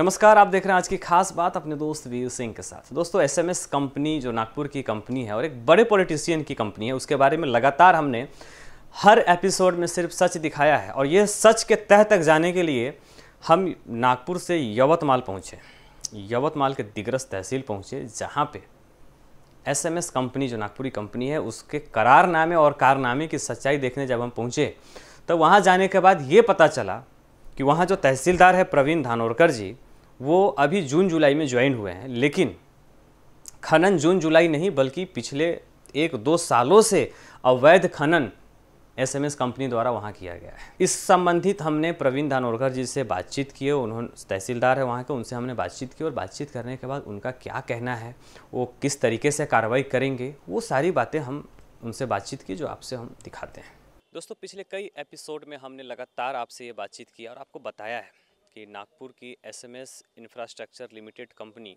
नमस्कार आप देख रहे हैं आज की खास बात अपने दोस्त वीर सिंह के साथ दोस्तों एसएमएस कंपनी जो नागपुर की कंपनी है और एक बड़े पॉलिटिशियन की कंपनी है उसके बारे में लगातार हमने हर एपिसोड में सिर्फ सच दिखाया है और ये सच के तह तक जाने के लिए हम नागपुर से यवतमाल पहुँचे यवतमाल के दिग्रस तहसील पहुँचे जहाँ पर एस कंपनी जो नागपुरी कंपनी है उसके करारनामे और कारनामे की सच्चाई देखने जब हम पहुँचे तो वहाँ जाने के बाद ये पता चला कि वहाँ जो तहसीलदार है प्रवीण धानोरकर जी वो अभी जून जुलाई में ज्वाइन हुए हैं लेकिन खनन जून जुलाई नहीं बल्कि पिछले एक दो सालों से अवैध खनन एसएमएस कंपनी द्वारा वहाँ किया गया है इस संबंधित हमने प्रवीण धानोरकर जी से बातचीत की उन्होंने तहसीलदार है वहाँ के उनसे हमने बातचीत की और बातचीत करने के बाद उनका क्या कहना है वो किस तरीके से कार्रवाई करेंगे वो सारी बातें हम उनसे बातचीत की जो आपसे हम दिखाते हैं दोस्तों पिछले कई एपिसोड में हमने लगातार आपसे ये बातचीत की और आपको बताया है कि नागपुर की SMS infrastructure limited company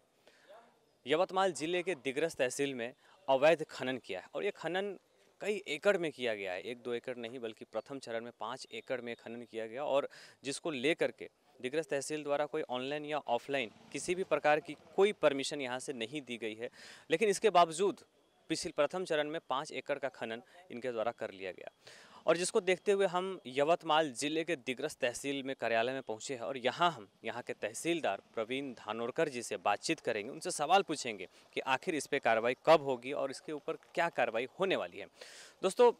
Yavatmal ज़िले के दिग्रस तहसील में अवैध खनन किया है और ये खनन कई एकड़ में किया गया है एक दो एकड़ नहीं बल्कि प्रथम चरण में पाँच एकड़ में खनन किया गया और जिसको ले करके दिग्रस तहसील द्वारा कोई ऑनलाइन या ऑफलाइन किसी भी प्रकार की कोई परमिशन यहाँ से नहीं दी गई है लेकिन इसके बावजूद पिछले प्रथम चरण में पाँच एकड़ का खनन इनके द्वारा कर लिया गया और जिसको देखते हुए हम यवतमाल ज़िले के दिग्रस तहसील में कार्यालय में पहुंचे हैं और यहाँ हम यहाँ के तहसीलदार प्रवीण धानोरकर जी से बातचीत करेंगे उनसे सवाल पूछेंगे कि आखिर इस पर कार्रवाई कब होगी और इसके ऊपर क्या कार्रवाई होने वाली है दोस्तों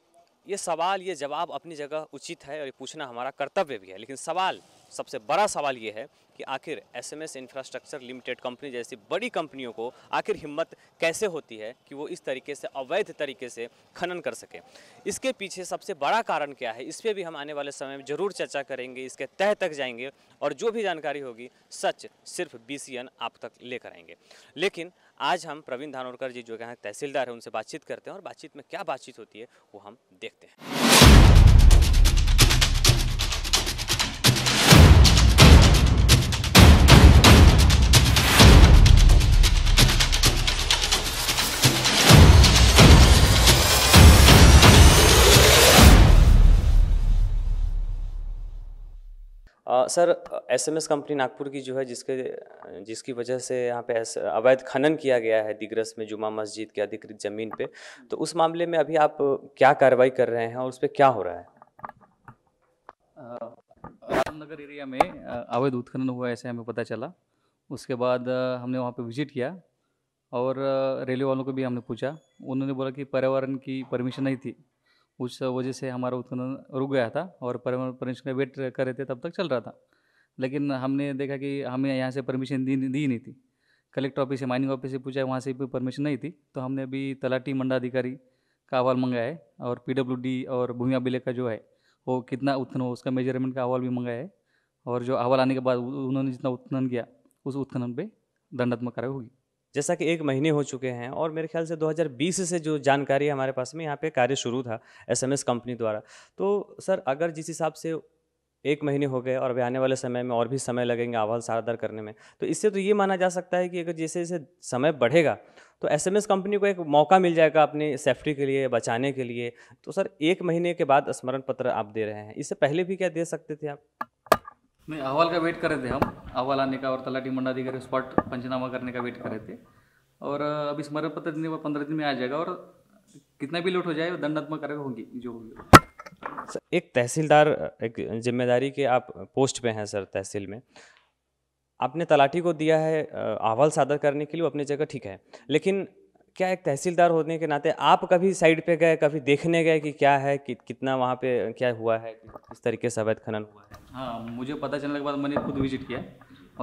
ये सवाल ये जवाब अपनी जगह उचित है और ये पूछना हमारा कर्तव्य भी है लेकिन सवाल सबसे बड़ा सवाल ये है कि आखिर एसएमएस इंफ्रास्ट्रक्चर लिमिटेड कंपनी जैसी बड़ी कंपनियों को आखिर हिम्मत कैसे होती है कि वो इस तरीके से अवैध तरीके से खनन कर सके इसके पीछे सबसे बड़ा कारण क्या है इस पर भी हम आने वाले समय में ज़रूर चर्चा करेंगे इसके तह तक जाएंगे और जो भी जानकारी होगी सच सिर्फ बी आप तक लेकर आएंगे लेकिन आज हम प्रवीण धानोरकर जी जो यहाँ तहसीलदार हैं उनसे बातचीत करते हैं और बातचीत में क्या बातचीत होती है वो हम देखते हैं आ, सर एसएमएस कंपनी नागपुर की जो है जिसके जिसकी वजह से यहाँ पे अवैध खनन किया गया है दिग्रस में जुमा मस्जिद के अधिकृत ज़मीन पे तो उस मामले में अभी आप क्या कार्रवाई कर रहे हैं और उस पर क्या हो रहा है रामनगर एरिया में अवैध उत्खनन हुआ ऐसे हमें पता चला उसके बाद हमने वहाँ पर विजिट किया और रेलवे वालों को भी हमने पूछा उन्होंने बोला कि पर्यावरण की परमिशन नहीं थी उस वजह से हमारा उत्खनन रुक गया था और परमिशन का वेट कर रहे थे तब तक चल रहा था लेकिन हमने देखा कि हमें यहाँ से परमिशन दी दी नहीं थी कलेक्टर ऑफिस से माइनिंग ऑफिस से पूछा वहाँ से भी परमिशन नहीं थी तो हमने अभी तलाटी मंडाधिकारी का अहवाल मंगाया है और पी और भूमि अभिलेख का जो है वो कितना उत्खनन हो उसका मेजरमेंट का अहवाल भी मंगाया है और जो अहवाल आने के बाद उन्होंने जितना उत्खनन किया उस उत्खनन पर दंडात्मक कार्रवाई होगी जैसा कि एक महीने हो चुके हैं और मेरे ख्याल से 2020 से जो जानकारी हमारे पास में यहाँ पे कार्य शुरू था एसएमएस कंपनी द्वारा तो सर अगर जिस हिसाब से एक महीने हो गए और अभी आने वाले समय में और भी समय लगेंगे आवाज सारदार करने में तो इससे तो ये माना जा सकता है कि अगर जैसे जैसे समय बढ़ेगा तो एस कंपनी को एक मौका मिल जाएगा अपनी सेफ्टी के लिए बचाने के लिए तो सर एक महीने के बाद स्मरण पत्र आप दे रहे हैं इससे पहले भी क्या दे सकते थे आप नहीं अहवाल का वेट कर रहे थे हम अहवाल आने का और तलाटी मंडाधिकारी स्पॉट पंचनामा करने का वेट कर रहे थे और अभी स्मरण पत्र दिन व पंद्रह दिन में आ जाएगा और कितना भी लेट हो जाए दंडात्मक कार्रवाई होगी जो होगी एक तहसीलदार एक जिम्मेदारी के आप पोस्ट पे हैं सर तहसील में आपने तलाटी को दिया है अहवाल सादर करने के लिए अपनी जगह ठीक है लेकिन क्या एक तहसीलदार होने के नाते आप कभी साइड पे गए कभी देखने गए कि क्या है कि कितना वहाँ पे क्या हुआ है किस तरीके से अवैध खनन हुआ है हाँ मुझे पता चलने के बाद मैंने खुद विजिट किया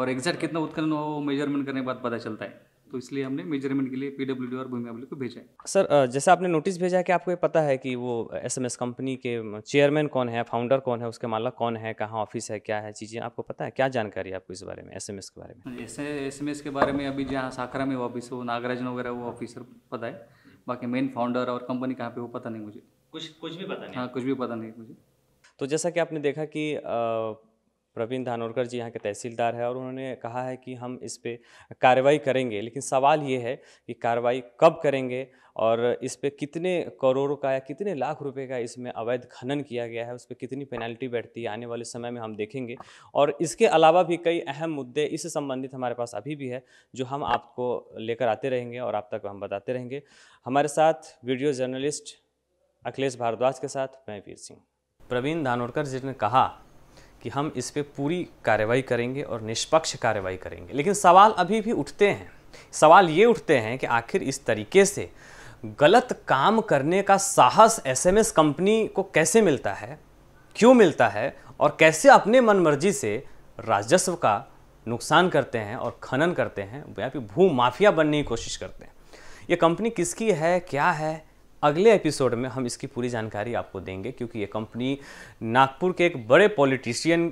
और एग्जैक्ट कितना उत्खनन हुआ वो मेजरमेंट करने के बाद पता चलता है तो इसलिए हमने मेजरमेंट के लिए पीडब्ल्यू डी और भूमि को भेजा है सर जैसे आपने नोटिस भेजा है कि आपको ये पता है कि वो एस कंपनी के चेयरमैन कौन है फाउंडर कौन है उसके मालक कौन है कहाँ ऑफिस है क्या है चीज़ें आपको पता है क्या जानकारी है आपको इस बारे में एस के बारे में एस हाँ एम के बारे में अभी जहाँ साखरा में ऑफिस हो नागराजन वगैरह वो ऑफिसर पता है बाकी मेन फाउंडर और कंपनी कहाँ पे वो पता नहीं मुझे कुछ कुछ भी पता नहीं हाँ कुछ भी पता नहीं मुझे तो जैसा कि आपने देखा कि प्रवीण धानोरकर जी यहाँ के तहसीलदार है और उन्होंने कहा है कि हम इस पर कार्रवाई करेंगे लेकिन सवाल ये है कि कार्रवाई कब करेंगे और इस पर कितने करोड़ों का या कितने लाख रुपए का इसमें अवैध खनन किया गया है उस पर कितनी पेनल्टी बैठती है आने वाले समय में हम देखेंगे और इसके अलावा भी कई अहम मुद्दे इससे संबंधित हमारे पास अभी भी है जो हम आपको लेकर आते रहेंगे और आप तक हम बताते रहेंगे हमारे साथ वीडियो जर्नलिस्ट अखिलेश भारद्वाज के साथ मैं वीर सिंह प्रवीण धानोरकर जी ने कहा कि हम इस पर पूरी कार्रवाई करेंगे और निष्पक्ष कार्रवाई करेंगे लेकिन सवाल अभी भी उठते हैं सवाल ये उठते हैं कि आखिर इस तरीके से गलत काम करने का साहस एसएमएस कंपनी को कैसे मिलता है क्यों मिलता है और कैसे अपने मन मर्जी से राजस्व का नुकसान करते हैं और खनन करते हैं या फिर भू माफिया बनने की कोशिश करते हैं ये कंपनी किसकी है क्या है अगले एपिसोड में हम इसकी पूरी जानकारी आपको देंगे क्योंकि ये कंपनी नागपुर के एक बड़े पॉलिटिशियन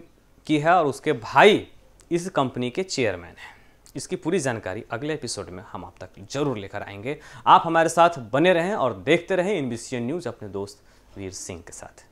की है और उसके भाई इस कंपनी के चेयरमैन हैं इसकी पूरी जानकारी अगले एपिसोड में हम आप तक जरूर लेकर आएंगे आप हमारे साथ बने रहें और देखते रहें इन न्यूज़ अपने दोस्त वीर सिंह के साथ